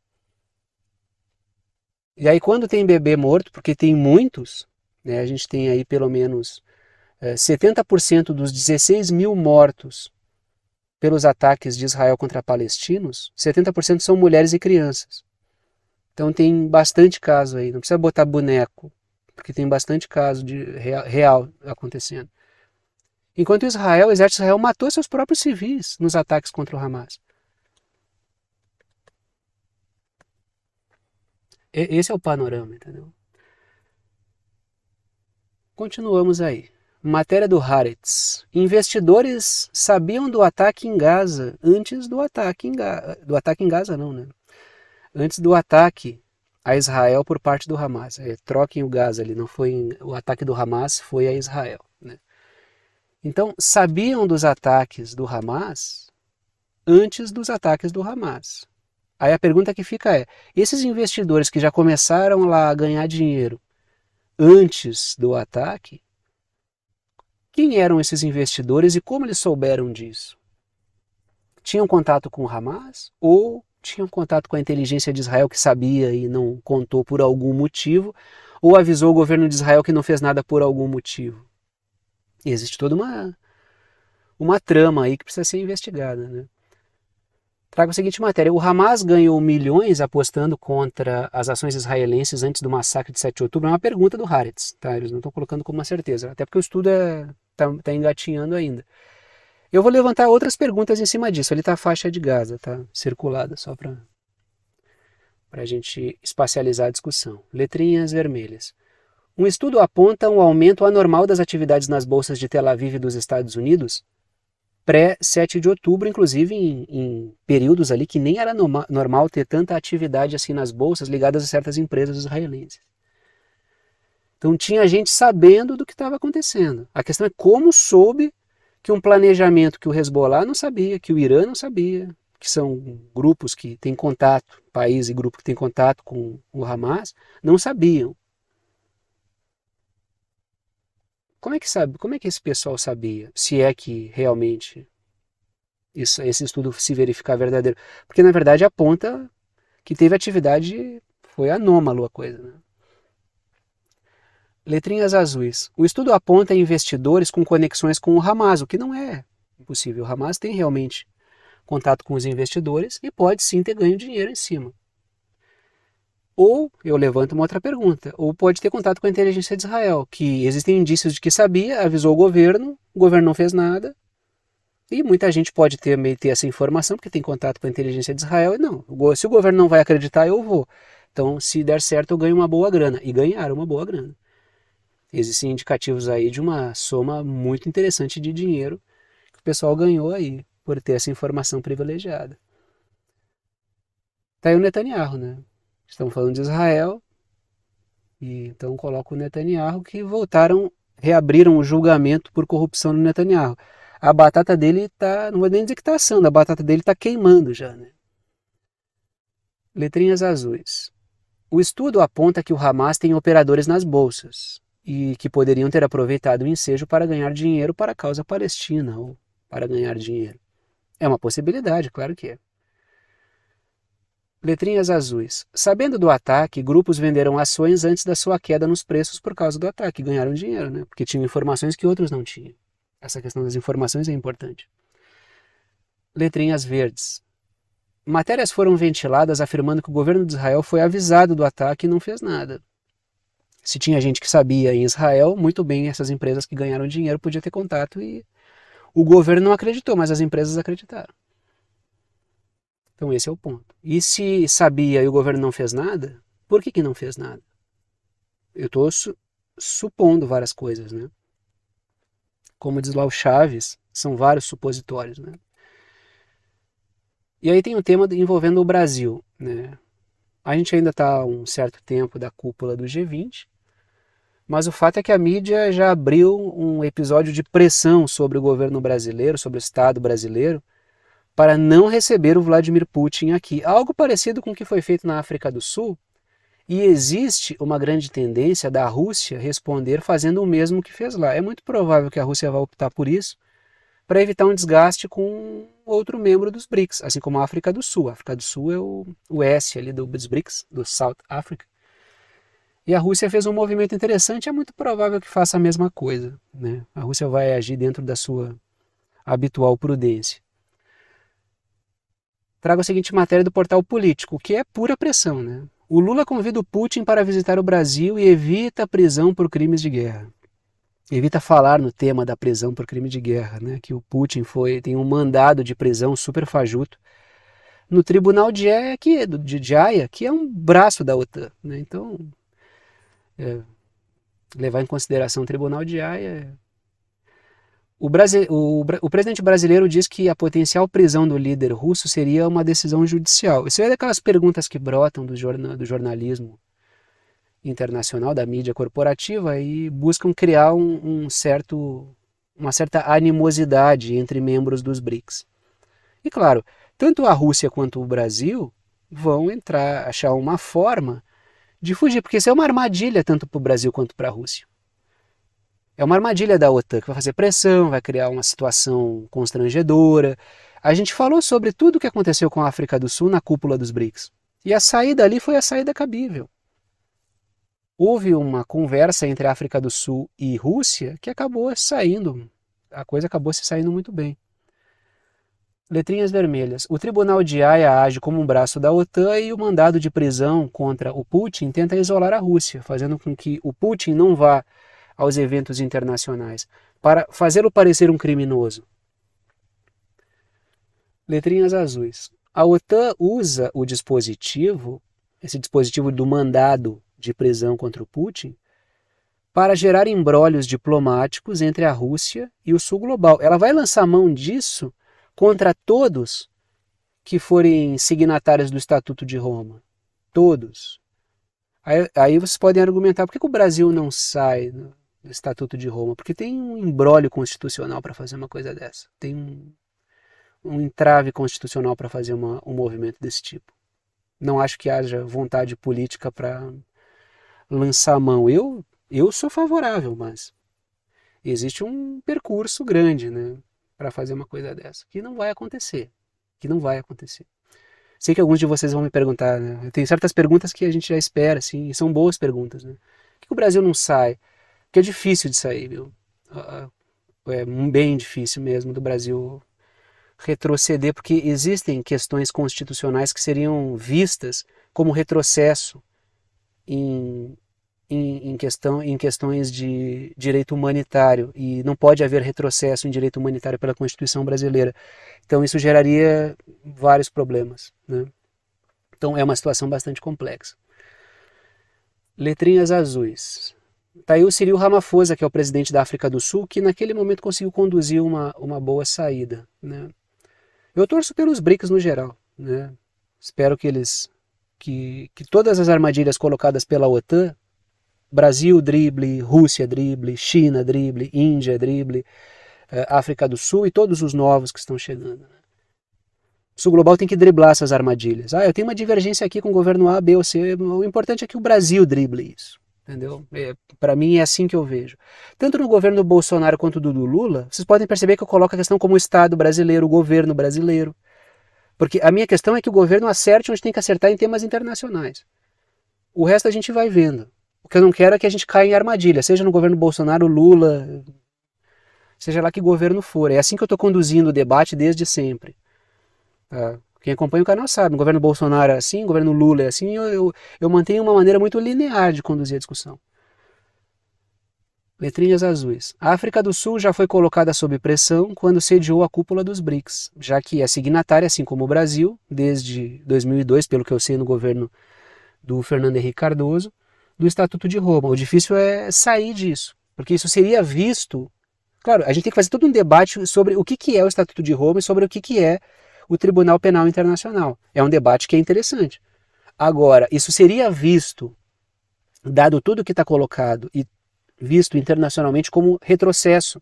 A: E aí, quando tem bebê morto, porque tem muitos, né, a gente tem aí pelo menos é, eh, 70% dos 16 mil mortos pelos ataques de Israel contra palestinos, 70% são mulheres e crianças. Então tem bastante caso aí, não precisa botar boneco, porque tem bastante caso de real, real acontecendo. Enquanto Israel, o exército de Israel matou seus próprios civis nos ataques contra o Hamas. Esse é o panorama, entendeu? Continuamos aí. Matéria do Haaretz. Investidores sabiam do ataque em Gaza antes do ataque em Do ataque em Gaza, não, né? Antes do ataque a Israel por parte do Hamas. É, troquem o Gaza ali, não foi em, o ataque do Hamas, foi a Israel. Né? Então, sabiam dos ataques do Hamas antes dos ataques do Hamas. Aí a pergunta que fica é: esses investidores que já começaram lá a ganhar dinheiro antes do ataque, quem eram esses investidores e como eles souberam disso? Tinham contato com o Hamas ou tinham contato com a inteligência de Israel que sabia e não contou por algum motivo, ou avisou o governo de Israel que não fez nada por algum motivo? E existe toda uma, uma trama aí que precisa ser investigada. Né? Trago a seguinte matéria: o Hamas ganhou milhões apostando contra as ações israelenses antes do massacre de 7 de outubro. É uma pergunta do Haritz. tá? Eles não estão colocando como uma certeza, até porque o estudo é está tá engatinhando ainda. Eu vou levantar outras perguntas em cima disso. Ele está a faixa de Gaza, tá circulada, só para a gente espacializar a discussão. Letrinhas vermelhas. Um estudo aponta um aumento anormal das atividades nas bolsas de Tel Aviv dos Estados Unidos, pré-7 de outubro, inclusive em, em, períodos ali que nem era normal ter tanta atividade assim nas bolsas ligadas a certas empresas israelenses. Então tinha gente sabendo do que estava acontecendo. A questão é como soube que um planejamento que o Hezbollah não sabia, que o Irã não sabia, que são grupos que têm contato, país e grupo que tem contato com o Hamas, não sabiam. Como é que sabe? Como é que esse pessoal sabia? Se é que realmente isso, esse estudo se verificar verdadeiro, porque na verdade aponta que teve atividade, foi anômalo a coisa. Né? Letrinhas azuis. O estudo aponta investidores com conexões com o Hamas, o que não é impossível. O Hamas tem realmente contato com os investidores e pode sim ter ganho dinheiro em cima. Ou, eu levanto uma outra pergunta, ou pode ter contato com a inteligência de Israel, que existem indícios de que sabia, avisou o governo, o governo não fez nada, e muita gente pode ter, ter essa informação, porque tem contato com a inteligência de Israel, e não, se o governo não vai acreditar, eu vou. Então, se der certo, eu ganho uma boa grana, e ganharam uma boa grana existem indicativos aí de uma soma muito interessante de dinheiro que o pessoal ganhou aí por ter essa informação privilegiada. Tá aí o Netanyahu, né? Estamos falando de Israel, e então coloca o Netanyahu que voltaram, reabriram o julgamento por corrupção no Netanyahu. A batata dele tá, não vou nem dizer que tá assando, a batata dele tá queimando já, né? Letrinhas azuis. O estudo aponta que o Hamas tem operadores nas bolsas, e que poderiam ter aproveitado o ensejo para ganhar dinheiro para a causa palestina ou para ganhar dinheiro. É uma possibilidade, claro que é. Letrinhas azuis. Sabendo do ataque, grupos venderam ações antes da sua queda nos preços por causa do ataque. Ganharam dinheiro, né? Porque tinham informações que outros não tinham. Essa questão das informações é importante. Letrinhas verdes. Matérias foram ventiladas afirmando que o governo de Israel foi avisado do ataque e não fez nada. Se tinha gente que sabia em Israel, muito bem, essas empresas que ganharam dinheiro podiam ter contato e o governo não acreditou, mas as empresas acreditaram. Então esse é o ponto. E se sabia e o governo não fez nada, por que, que não fez nada? Eu estou su supondo várias coisas, né? Como diz lá o Chaves, são vários supositórios, né? E aí tem o um tema envolvendo o Brasil, né? A gente ainda está um certo tempo da cúpula do G20, mas o fato é que a mídia já abriu um episódio de pressão sobre o governo brasileiro, sobre o Estado brasileiro, para não receber o Vladimir Putin aqui. Algo parecido com o que foi feito na África do Sul. E existe uma grande tendência da Rússia responder fazendo o mesmo que fez lá. É muito provável que a Rússia vá optar por isso para evitar um desgaste com outro membro dos BRICS, assim como a África do Sul. A África do Sul é o, o S ali do, dos BRICS, do South Africa. E a Rússia fez um movimento interessante, é muito provável que faça a mesma coisa. Né? A Rússia vai agir dentro da sua habitual prudência. Trago a seguinte matéria do portal Político, que é pura pressão. Né? O Lula convida o Putin para visitar o Brasil e evita a prisão por crimes de guerra. Evita falar no tema da prisão por crime de guerra, né? que o Putin foi tem um mandado de prisão super fajuto no tribunal de Haia, que, é de que é um braço da OTAN. Né? Então, é, levar em consideração o Tribunal de Haia. É. O, o, o, presidente brasileiro diz que a potencial prisão do líder russo seria uma decisão judicial. Isso é daquelas perguntas que brotam do, jorna, do jornalismo internacional, da mídia corporativa, e buscam criar um, um certo, uma certa animosidade entre membros dos BRICS. E claro, tanto a Rússia quanto o Brasil vão entrar, achar uma forma de fugir, porque isso é uma armadilha tanto para o Brasil quanto para a Rússia. É uma armadilha da OTAN que vai fazer pressão, vai criar uma situação constrangedora. A gente falou sobre tudo o que aconteceu com a África do Sul na cúpula dos BRICS. E a saída ali foi a saída cabível. Houve uma conversa entre a África do Sul e Rússia que acabou saindo, a coisa acabou se saindo muito bem. Letrinhas vermelhas. O Tribunal de Haia age como um braço da OTAN e o mandado de prisão contra o Putin tenta isolar a Rússia, fazendo com que o Putin não vá aos eventos internacionais, para fazê-lo parecer um criminoso. Letrinhas azuis. A OTAN usa o dispositivo, esse dispositivo do mandado de prisão contra o Putin, para gerar embrólios diplomáticos entre a Rússia e o Sul global. Ela vai lançar mão disso contra todos que forem signatários do Estatuto de Roma. Todos. Aí, aí vocês podem argumentar por que, que o Brasil não sai do Estatuto de Roma? Porque tem um embrólio constitucional para fazer uma coisa dessa. Tem um, um entrave constitucional para fazer uma, um movimento desse tipo. Não acho que haja vontade política para lançar a mão. Eu, eu sou favorável, mas existe um percurso grande, né? para fazer uma coisa dessa, que não vai acontecer, que não vai acontecer. Sei que alguns de vocês vão me perguntar, né? Eu tenho certas perguntas que a gente já espera, assim, e são boas perguntas, né? Por que o Brasil não sai? Porque é difícil de sair, viu? Ah, ah, é bem difícil mesmo do Brasil retroceder, porque existem questões constitucionais que seriam vistas como retrocesso em em, em, questão, em questões de direito humanitário e não pode haver retrocesso em direito humanitário pela Constituição brasileira. Então isso geraria vários problemas. Né? Então é uma situação bastante complexa. Letrinhas azuis. Está aí o Cyril Ramaphosa, que é o presidente da África do Sul, que naquele momento conseguiu conduzir uma, uma boa saída. Né? Eu torço pelos BRICS no geral. Né? Espero que eles que, que todas as armadilhas colocadas pela OTAN Brasil drible, Rússia drible, China drible, Índia drible, eh, África do Sul e todos os novos que estão chegando. Né? O Sul Global tem que driblar essas armadilhas. Ah, eu tenho uma divergência aqui com o governo A, B ou C. O importante é que o Brasil drible isso. Entendeu? É, Para mim é assim que eu vejo. Tanto no governo do Bolsonaro quanto do, do Lula, vocês podem perceber que eu coloco a questão como o Estado brasileiro, o governo brasileiro. Porque a minha questão é que o governo acerte onde tem que acertar em temas internacionais. O resto a gente vai vendo. O que eu não quero é que a gente caia em armadilha, seja no governo Bolsonaro, Lula, seja lá que governo for. É assim que eu estou conduzindo o debate desde sempre. Tá? Quem acompanha o canal sabe, o governo Bolsonaro é assim, o governo Lula é assim, eu, eu, eu mantenho uma maneira muito linear de conduzir a discussão. Letrinhas azuis. A África do Sul já foi colocada sob pressão quando sediou a cúpula dos BRICS, já que é signatária, assim como o Brasil, desde 2002, pelo que eu sei, no governo do Fernando Henrique Cardoso, do Estatuto de Roma. O difícil é sair disso, porque isso seria visto. Claro, a gente tem que fazer todo um debate sobre o que, que é o Estatuto de Roma e sobre o que, que é o Tribunal Penal Internacional. É um debate que é interessante. Agora, isso seria visto, dado tudo o que está colocado e visto internacionalmente como retrocesso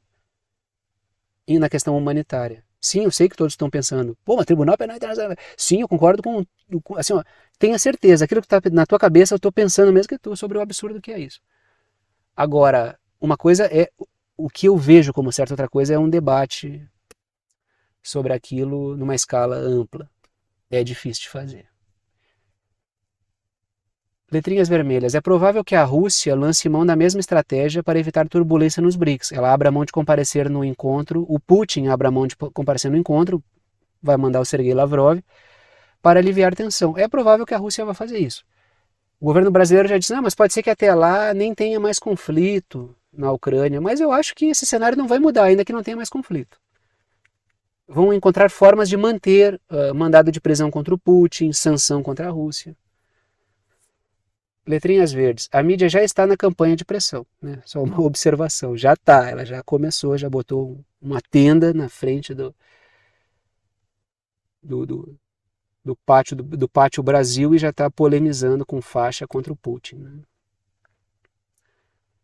A: na questão humanitária. Sim, eu sei que todos estão pensando. Pô, mas Tribunal Penal Internacional. É Sim, eu concordo com. com assim, ó, tenha certeza, aquilo que está na tua cabeça, eu estou pensando mesmo que tu sobre o absurdo que é isso. Agora, uma coisa é. O que eu vejo como certa outra coisa é um debate sobre aquilo numa escala ampla. É difícil de fazer. Letrinhas vermelhas. É provável que a Rússia lance mão da mesma estratégia para evitar turbulência nos BRICS. Ela abra mão de comparecer no encontro, o Putin abra mão de comparecer no encontro, vai mandar o Sergei Lavrov, para aliviar tensão. É provável que a Rússia vá fazer isso. O governo brasileiro já disse, ah, mas pode ser que até lá nem tenha mais conflito na Ucrânia, mas eu acho que esse cenário não vai mudar, ainda que não tenha mais conflito. Vão encontrar formas de manter uh, mandado de prisão contra o Putin, sanção contra a Rússia. Letrinhas verdes. A mídia já está na campanha de pressão. Né? Só uma uhum. observação. Já está. Ela já começou, já botou uma tenda na frente do, do, do, do pátio, do, do, pátio Brasil e já está polemizando com faixa contra o Putin. Né?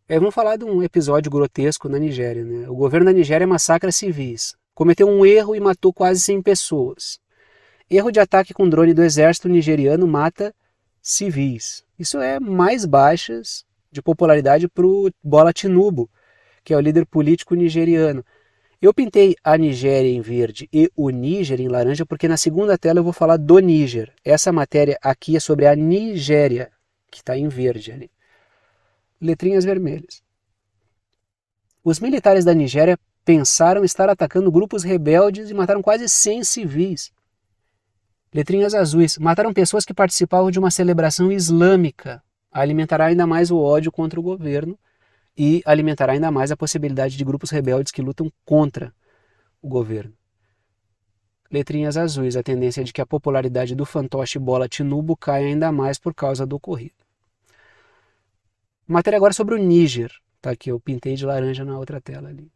A: É, vamos falar de um episódio grotesco na Nigéria. Né? O governo da Nigéria massacra civis. Cometeu um erro e matou quase 100 pessoas. Erro de ataque com drone do exército nigeriano mata civis. Isso é mais baixas de popularidade para o Bola Tinubu, que é o líder político nigeriano. Eu pintei a Nigéria em verde e o Níger em laranja porque na segunda tela eu vou falar do Níger. Essa matéria aqui é sobre a Nigéria, que está em verde ali. Letrinhas vermelhas. Os militares da Nigéria pensaram estar atacando grupos rebeldes e mataram quase 100 civis. Letrinhas azuis. Mataram pessoas que participavam de uma celebração islâmica. Alimentará ainda mais o ódio contra o governo e alimentará ainda mais a possibilidade de grupos rebeldes que lutam contra o governo. Letrinhas azuis. A tendência é de que a popularidade do fantoche bola Tinubu caia ainda mais por causa do ocorrido. Matéria agora sobre o Níger, tá? Que eu pintei de laranja na outra tela ali.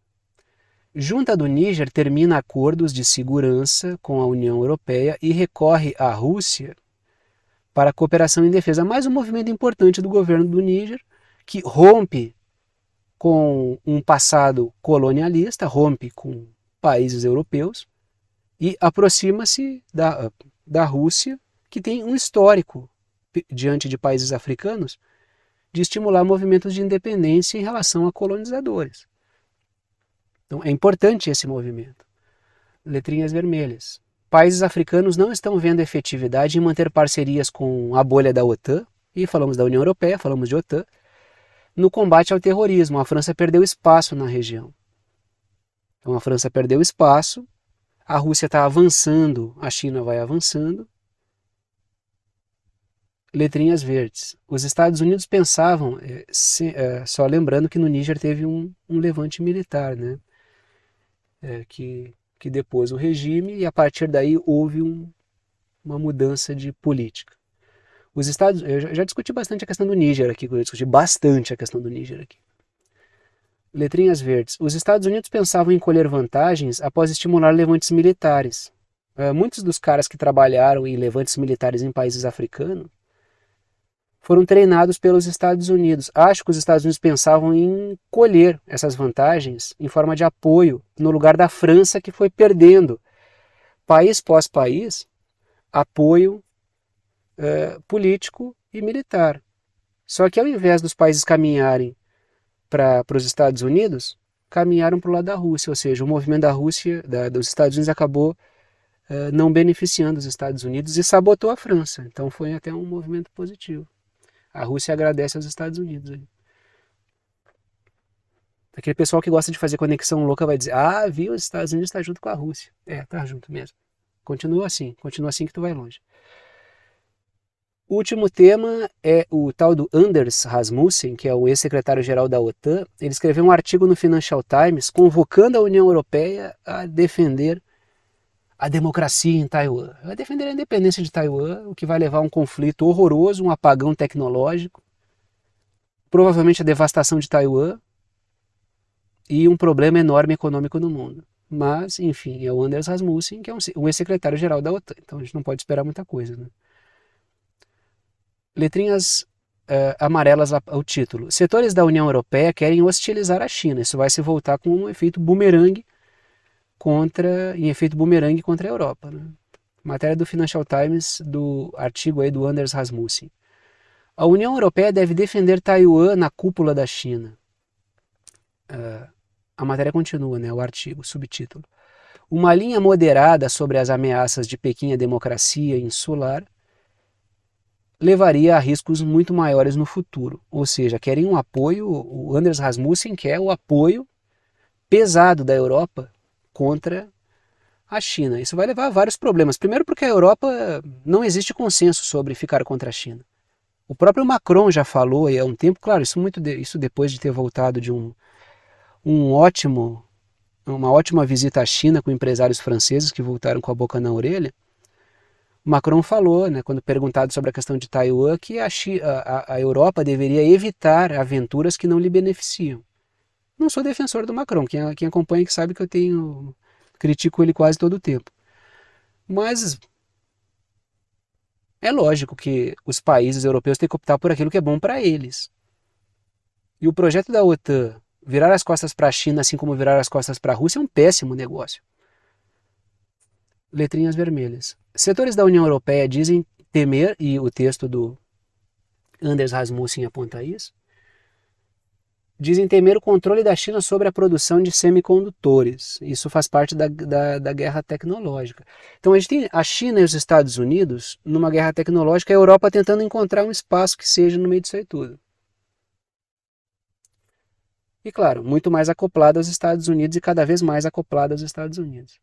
A: Junta do Níger termina acordos de segurança com a União Europeia e recorre à Rússia para cooperação em defesa. Mais um movimento importante do governo do Níger, que rompe com um passado colonialista, rompe com países europeus e aproxima-se da, da Rússia, que tem um histórico diante de países africanos de estimular movimentos de independência em relação a colonizadores. Então é importante esse movimento. Letrinhas vermelhas. Países africanos não estão vendo efetividade em manter parcerias com a bolha da OTAN, e falamos da União Europeia, falamos de OTAN, no combate ao terrorismo. A França perdeu espaço na região. Então a França perdeu espaço, a Rússia está avançando, a China vai avançando. Letrinhas verdes. Os Estados Unidos pensavam, eh, se, é, só lembrando que no Níger teve um, um levante militar, né? é, que, que depôs o regime e a partir daí houve um, uma mudança de política. Os Estados, eu já, discuti bastante a questão do Níger aqui, eu discuti bastante a questão do Níger aqui. Letrinhas verdes. Os Estados Unidos pensavam em colher vantagens após estimular levantes militares. É, muitos dos caras que trabalharam em levantes militares em países africanos foram treinados pelos Estados Unidos. Acho que os Estados Unidos pensavam em colher essas vantagens em forma de apoio no lugar da França que foi perdendo, país pós país, apoio eh, político e militar. Só que ao invés dos países caminharem para os Estados Unidos, caminharam para o lado da Rússia, ou seja, o movimento da Rússia, da, dos Estados Unidos acabou eh, não beneficiando os Estados Unidos e sabotou a França. Então foi até um movimento positivo. A Rússia agradece aos Estados Unidos. Né? Aquele pessoal que gosta de fazer conexão louca vai dizer: Ah, viu, os Estados Unidos está junto com a Rússia. É, tá junto mesmo. Continua assim, continua assim que tu vai longe. O último tema é o tal do Anders Rasmussen, que é o ex-secretário-geral da OTAN. Ele escreveu um artigo no Financial Times convocando a União Europeia a defender a democracia em Taiwan. Vai defender a independência de Taiwan, o que vai levar a um conflito horroroso, um apagão tecnológico, provavelmente a devastação de Taiwan e um problema enorme econômico no mundo. Mas, enfim, é o Anders Rasmussen, que é um ex-secretário-geral da OTAN, então a gente não pode esperar muita coisa. Né? Letrinhas uh, amarelas ao título. Setores da União Europeia querem hostilizar a China. Isso vai se voltar com um efeito bumerangue contra, em efeito bumerangue, contra a Europa. Né? Matéria do Financial Times, do artigo aí do Anders Rasmussen. A União Europeia deve defender Taiwan na cúpula da China. Uh, a matéria continua, né? O artigo, subtítulo. Uma linha moderada sobre as ameaças de Pequim à democracia insular levaria a riscos muito maiores no futuro. Ou seja, querem um apoio, o Anders Rasmussen quer o apoio pesado da Europa contra a China. Isso vai levar a vários problemas. Primeiro, porque a Europa não existe consenso sobre ficar contra a China. O próprio Macron já falou há um tempo, claro, isso muito de, isso depois de ter voltado de um, um ótimo uma ótima visita à China com empresários franceses que voltaram com a boca na orelha. Macron falou, né, quando perguntado sobre a questão de Taiwan, que a, a, a Europa deveria evitar aventuras que não lhe beneficiam não sou defensor do Macron. Quem, quem acompanha que sabe que eu tenho critico ele quase todo o tempo. Mas é lógico que os países europeus têm que optar por aquilo que é bom para eles. E o projeto da OTAN virar as costas para a China, assim como virar as costas para a Rússia, é um péssimo negócio. Letrinhas vermelhas. Setores da União Europeia dizem temer, e o texto do Anders Rasmussen aponta isso, dizem temer o controle da China sobre a produção de semicondutores. Isso faz parte da, da, da, guerra tecnológica. Então a gente tem a China e os Estados Unidos numa guerra tecnológica, a Europa tentando encontrar um espaço que seja no meio disso aí tudo. E claro, muito mais acoplada aos Estados Unidos e cada vez mais acoplada aos Estados Unidos.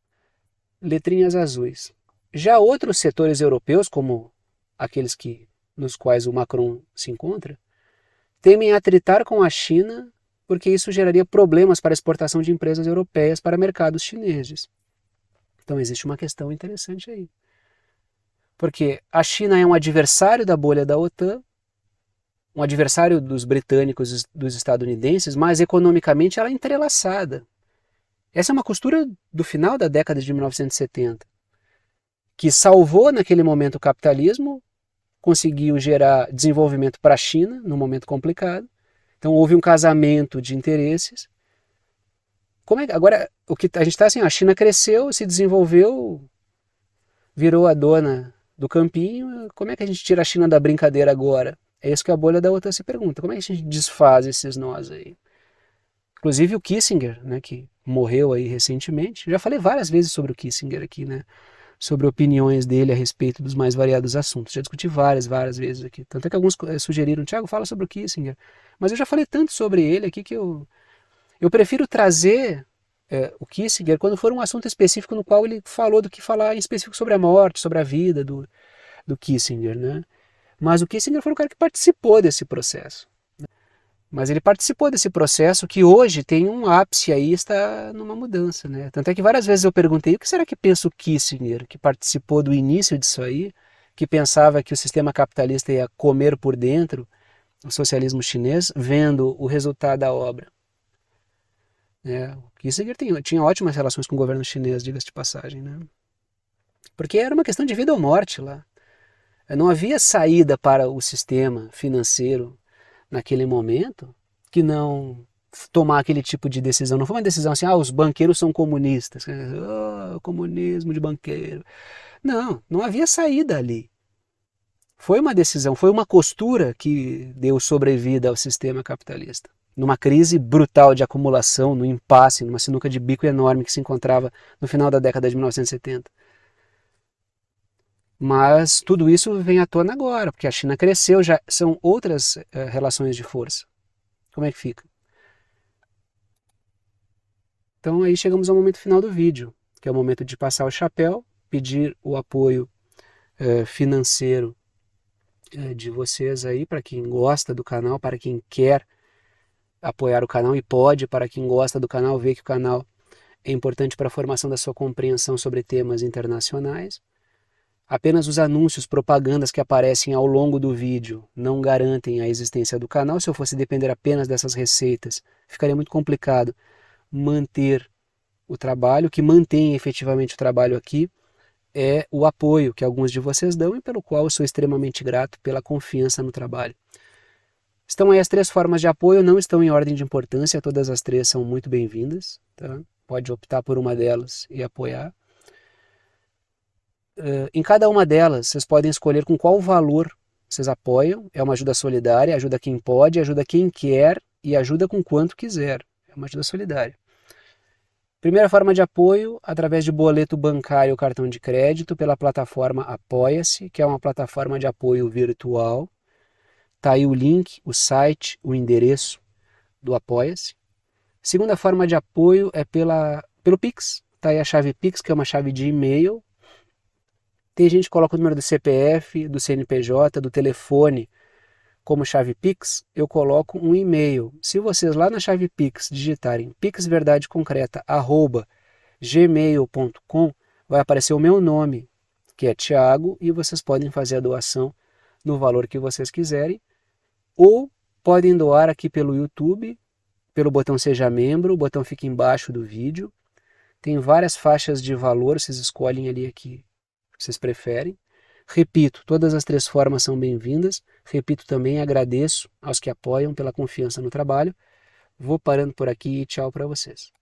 A: Letrinhas azuis. Já outros setores europeus, como aqueles que nos quais o Macron se encontra, temem atritar com a China porque isso geraria problemas para a exportação de empresas europeias para mercados chineses. Então existe uma questão interessante aí. Porque a China é um adversário da bolha da OTAN, um adversário dos britânicos e dos estadunidenses, mas economicamente ela é entrelaçada. Essa é uma costura do final da década de 1970, que salvou naquele momento o capitalismo conseguiu gerar desenvolvimento para a China, num momento complicado. Então houve um casamento de interesses. Como é, agora, o que tá, a gente está assim, a China cresceu, se desenvolveu, virou a dona do campinho. Como é que a gente tira a China da brincadeira agora? É isso que a bolha da OTAN se pergunta. Como é que a gente desfaz esses nós aí? Inclusive o Kissinger, né, que morreu aí recentemente. Já falei várias vezes sobre o Kissinger aqui, né? sobre opiniões dele a respeito dos mais variados assuntos. Já discuti várias, várias vezes aqui. Tanto é que alguns eh, sugeriram, Tiago, fala sobre o Kissinger. É? Mas eu já falei tanto sobre ele aqui que eu, eu prefiro trazer é, o Kissinger quando for um assunto específico no qual ele falou do que falar em específico sobre a morte, sobre a vida do, do Kissinger. Né? Mas o Kissinger foi o cara que participou desse processo. Mas ele participou desse processo que hoje tem um ápice aí, está numa mudança, né? Tanto é que várias vezes eu perguntei, o que será que pensa o Kissinger, que participou do início disso aí, que pensava que o sistema capitalista ia comer por dentro o socialismo chinês, vendo o resultado da obra? É, o Kissinger tem, tinha ótimas relações com o governo chinês, diga-se de passagem, né? Porque era uma questão de vida ou morte lá. Não havia saída para o sistema financeiro naquele momento que não tomar aquele tipo de decisão. Não foi uma decisão assim, ah, os banqueiros são comunistas. Oh, comunismo de banqueiro. Não, não havia saída ali. Foi uma decisão, foi uma costura que deu sobrevida ao sistema capitalista. Numa crise brutal de acumulação, num impasse, numa sinuca de bico enorme que se encontrava no final da década de 1970. Mas tudo isso vem à tona agora, porque a China cresceu, já são outras eh, relações de força. Como é que fica? Então aí chegamos ao momento final do vídeo, que é o momento de passar o chapéu, pedir o apoio eh, financeiro eh, de vocês aí, para quem gosta do canal, para quem quer apoiar o canal e pode, para quem gosta do canal, ver que o canal é importante para a formação da sua compreensão sobre temas internacionais. Apenas os anúncios, propagandas que aparecem ao longo do vídeo não garantem a existência do canal. Se eu fosse depender apenas dessas receitas, ficaria muito complicado manter o trabalho. O que mantém efetivamente o trabalho aqui é o apoio que alguns de vocês dão e pelo qual eu sou extremamente grato pela confiança no trabalho. Estão aí as três formas de apoio, não estão em ordem de importância, todas as três são muito bem-vindas. Tá? Pode optar por uma delas e apoiar. Eh, em cada uma delas, vocês podem escolher com qual valor vocês apoiam. É uma ajuda solidária, ajuda quem pode, ajuda quem quer e ajuda com quanto quiser. É uma ajuda solidária. Primeira forma de apoio, através de boleto bancário ou cartão de crédito pela plataforma Apoia-se, que é uma plataforma de apoio virtual. Tá aí o link, o site, o endereço do Apoia-se. Segunda forma de apoio é pela, pelo Pix. Tá aí a chave Pix, que é uma chave de e-mail tem gente que coloca o número do CPF, do CNPJ, do telefone como chave Pix, eu coloco um e-mail. Se vocês lá na chave Pix digitarem pixverdadeconcreta@gmail.com, vai aparecer o meu nome, que é Tiago, e vocês podem fazer a doação no valor que vocês quiserem, ou podem doar aqui pelo YouTube, pelo botão seja membro, o botão fica embaixo do vídeo. Tem várias faixas de valor, vocês escolhem ali aqui vocês preferem. Repito, todas as três formas são bem-vindas. Repito também, agradeço aos que apoiam pela confiança no trabalho. Vou parando por aqui e tchau para vocês.